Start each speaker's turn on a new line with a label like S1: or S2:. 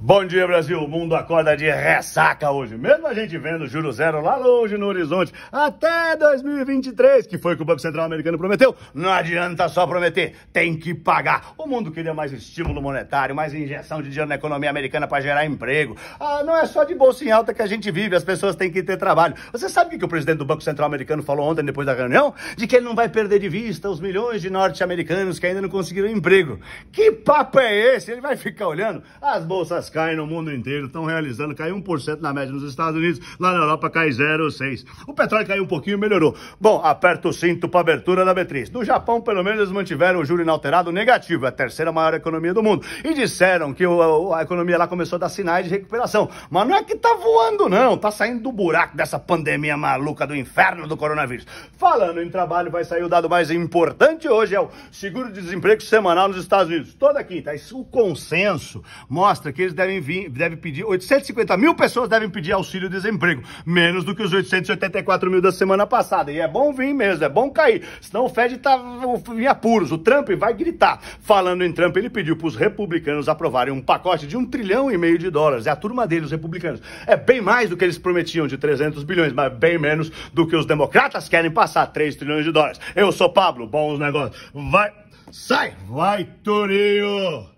S1: Bom dia, Brasil. O mundo acorda de ressaca hoje. Mesmo a gente vendo juro zero lá longe no horizonte, até 2023, que foi o que o Banco Central americano prometeu, não adianta só prometer, tem que pagar. O mundo queria mais estímulo monetário, mais injeção de dinheiro na economia americana para gerar emprego. Ah, não é só de bolsa em alta que a gente vive, as pessoas têm que ter trabalho. Você sabe o que o presidente do Banco Central americano falou ontem depois da reunião? De que ele não vai perder de vista os milhões de norte-americanos que ainda não conseguiram emprego. Que papo é esse? Ele vai ficar olhando as bolsas as caem no mundo inteiro, estão realizando, caiu 1% na média nos Estados Unidos, lá na Europa cai 0,6%. O petróleo caiu um pouquinho, melhorou. Bom, aperta o cinto para abertura da B3. No Japão, pelo menos, eles mantiveram o juro inalterado negativo, é a terceira maior economia do mundo. E disseram que o, a economia lá começou a dar sinais de recuperação. Mas não é que tá voando, não. Tá saindo do buraco dessa pandemia maluca do inferno do coronavírus. Falando em trabalho, vai sair o dado mais importante hoje, é o seguro-desemprego semanal nos Estados Unidos. Toda quinta. O consenso mostra que eles brasileiros devem, vir, devem pedir, 850 mil pessoas devem pedir auxílio-desemprego, menos do que os 874 mil da semana passada. E é bom vir mesmo, é bom cair, senão o Fed está em apuros. O Trump vai gritar. Falando em Trump, ele pediu para os republicanos aprovarem um pacote de um trilhão e meio de dólares. É a turma dele, os republicanos. É bem mais do que eles prometiam, de 300 bilhões, mas bem menos do que os democratas querem passar, 3 trilhões de dólares. Eu sou Pablo, bons negócios. Vai, sai, vai, Torinho!